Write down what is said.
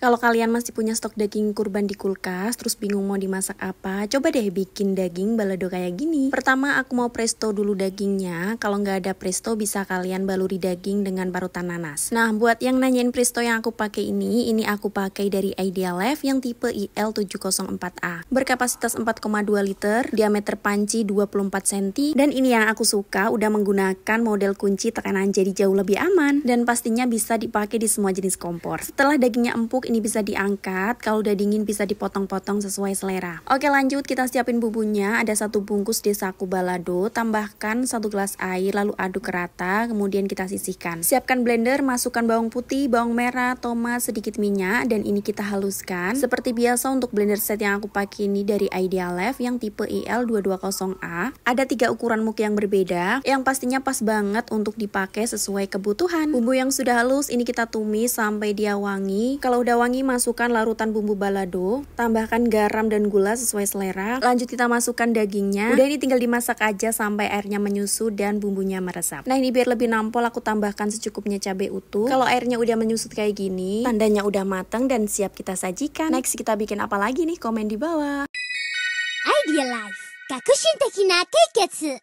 Kalau kalian masih punya stok daging kurban di kulkas, terus bingung mau dimasak apa, coba deh bikin daging balado kayak gini. Pertama, aku mau presto dulu dagingnya. Kalau nggak ada presto, bisa kalian baluri daging dengan parutan nanas. Nah, buat yang nanyain presto yang aku pakai ini, ini aku pakai dari Ideal Life yang tipe IL704A. Berkapasitas 4,2 liter, diameter panci 24 cm, dan ini yang aku suka, udah menggunakan model kunci tekanan jadi jauh lebih aman, dan pastinya bisa dipakai di semua jenis kompor. Setelah dagingnya empuk, ini bisa diangkat, kalau udah dingin bisa dipotong-potong sesuai selera. Oke lanjut, kita siapin bumbunya. Ada satu bungkus desaku balado, tambahkan satu gelas air, lalu aduk rata, kemudian kita sisihkan. Siapkan blender, masukkan bawang putih, bawang merah, tomat, sedikit minyak, dan ini kita haluskan. Seperti biasa untuk blender set yang aku pakai ini dari Ideal yang tipe IL220A. Ada tiga ukuran muk yang berbeda, yang pastinya pas banget untuk dipakai sesuai kebutuhan. Bumbu yang sudah halus ini kita tumis sampai dia wangi. Kalau udah Wangi masukkan larutan bumbu balado, tambahkan garam dan gula sesuai selera. Lanjut kita masukkan dagingnya. Udah ini tinggal dimasak aja sampai airnya menyusut dan bumbunya meresap. Nah ini biar lebih nampol aku tambahkan secukupnya cabai utuh. Kalau airnya udah menyusut kayak gini, tandanya udah matang dan siap kita sajikan. Next kita bikin apa lagi nih? Komen di bawah. Idea Life. 革新的な解決